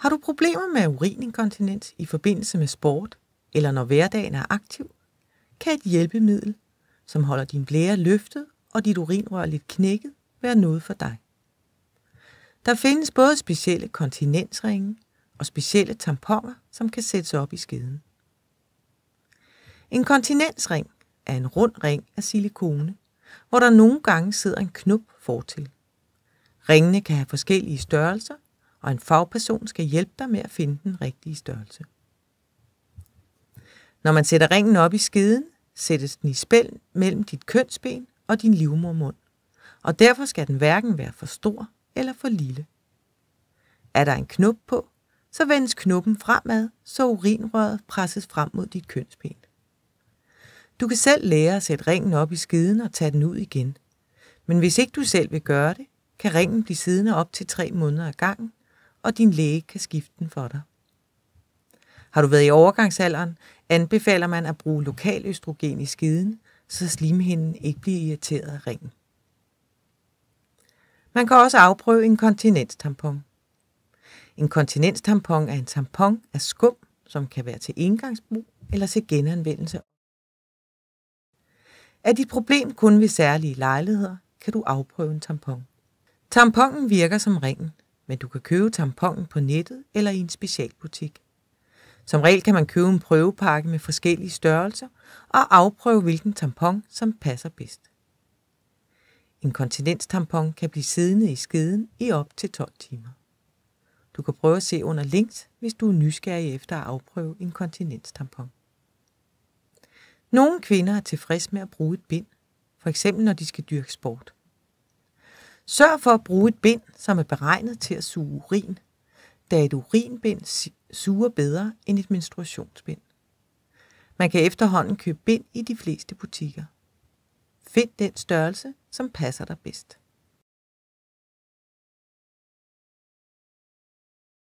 Har du problemer med urininkontinens i forbindelse med sport, eller når hverdagen er aktiv, kan et hjælpemiddel, som holder din blære løftet og dit urinrør lidt knækket, være noget for dig. Der findes både specielle kontinensringe og specielle tamponer, som kan sættes op i skeden. En kontinensring er en rund ring af silikone, hvor der nogle gange sidder en knop fortil. Ringene kan have forskellige størrelser og en fagperson skal hjælpe dig med at finde den rigtige størrelse. Når man sætter ringen op i skeden, sættes den i spil mellem dit kønsben og din livmormund, og derfor skal den hverken være for stor eller for lille. Er der en knop på, så vendes knoppen fremad, så urinrøret presses frem mod dit kønsben. Du kan selv lære at sætte ringen op i skeden og tage den ud igen. Men hvis ikke du selv vil gøre det, kan ringen blive siddende op til tre måneder ad gangen, og din læge kan skifte den for dig. Har du været i overgangsalderen, anbefaler man at bruge lokal østrogen i skiden, så slimhinden ikke bliver irriteret af ringen. Man kan også afprøve en kontinenstampon. En kontinenstampon er en tampon af skum, som kan være til engangsbrug eller til genanvendelse. Er dit problem kun ved særlige lejligheder, kan du afprøve en tampon. Tamponen virker som ringen, men du kan købe tamponen på nettet eller i en specialbutik. Som regel kan man købe en prøvepakke med forskellige størrelser og afprøve, hvilken tampon, som passer bedst. En kontinenstampon kan blive siddende i skeden i op til 12 timer. Du kan prøve at se under links, hvis du er nysgerrig efter at afprøve en kontinenstampon. Nogle kvinder er tilfredse med at bruge et bind, for eksempel når de skal dyrke sport. Sørg for at bruge et bind, som er beregnet til at suge urin, da et urinbind suger bedre end et menstruationsbind. Man kan efterhånden købe bind i de fleste butikker. Find den størrelse, som passer dig bedst.